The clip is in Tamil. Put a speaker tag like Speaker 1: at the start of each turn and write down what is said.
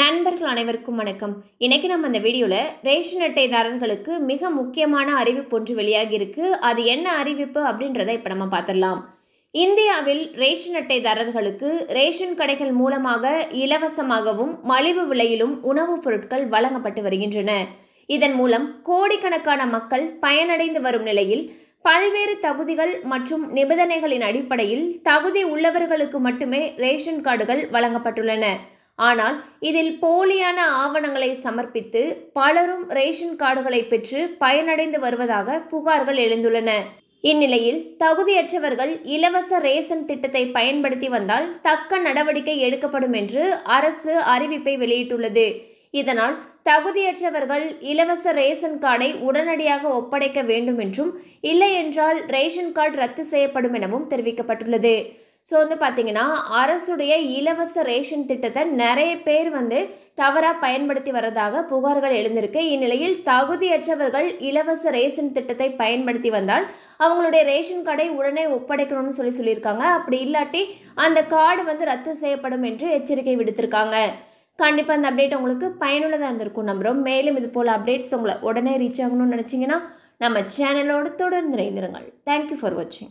Speaker 1: நண்பர்கள் அனைவருக்கும் வணக்கம் இன்னைக்கு நம்ம அந்த வீடியோவில் ரேஷன் அட்டைதாரர்களுக்கு மிக முக்கியமான அறிவிப்பு ஒன்று வெளியாகி இருக்கு அது என்ன அறிவிப்பு அப்படின்றத இப்போ நம்ம பார்த்துடலாம் இந்தியாவில் ரேஷன் அட்டைதாரர்களுக்கு ரேஷன் கடைகள் மூலமாக இலவசமாகவும் மலிவு விலையிலும் உணவுப் பொருட்கள் வழங்கப்பட்டு வருகின்றன இதன் மூலம் கோடிக்கணக்கான மக்கள் பயனடைந்து வரும் நிலையில் பல்வேறு தகுதிகள் மற்றும் நிபந்தனைகளின் அடிப்படையில் தகுதி உள்ளவர்களுக்கு மட்டுமே ரேஷன் கார்டுகள் வழங்கப்பட்டுள்ளன ஆனால் இதில் போலியான ஆவணங்களை சமர்ப்பித்து பலரும் ரேஷன் கார்டுகளை பெற்று பயனடைந்து வருவதாக புகார்கள் எழுந்துள்ளன இந்நிலையில் தகுதியற்றவர்கள் இலவச ரேசன் திட்டத்தை பயன்படுத்தி வந்தால் தக்க நடவடிக்கை எடுக்கப்படும் என்று அரசு அறிவிப்பை வெளியிட்டுள்ளது இதனால் தகுதியற்றவர்கள் இலவச ரேஷன் கார்டை உடனடியாக ஒப்படைக்க வேண்டும் என்றும் இல்லை என்றால் ரேஷன் கார்டு ரத்து செய்யப்படும் எனவும் தெரிவிக்கப்பட்டுள்ளது ஸோ வந்து பார்த்திங்கன்னா அரசுடைய இலவச ரேஷன் திட்டத்தை நிறைய பேர் வந்து தவறாக பயன்படுத்தி வரதாக புகார்கள் எழுந்திருக்கு இந்நிலையில் தகுதியற்றவர்கள் இலவச ரேஷன் திட்டத்தை பயன்படுத்தி வந்தால் அவங்களுடைய ரேஷன் கார்டை உடனே ஒப்படைக்கணும்னு சொல்லி சொல்லியிருக்காங்க அப்படி இல்லாட்டி அந்த கார்டு வந்து ரத்து செய்யப்படும் என்று எச்சரிக்கை விடுத்திருக்காங்க கண்டிப்பாக அந்த அப்டேட் உங்களுக்கு பயனுள்ளதாக இருந்திருக்கும் நம்புகிறோம் மேலும் இது போல் அப்டேட்ஸ் உங்களை உடனே ரீச் ஆகணும்னு நினச்சிங்கன்னா நம்ம சேனலோடு தொடர்ந்து இணைந்திருங்கள் தேங்க்யூ ஃபார் வாட்சிங்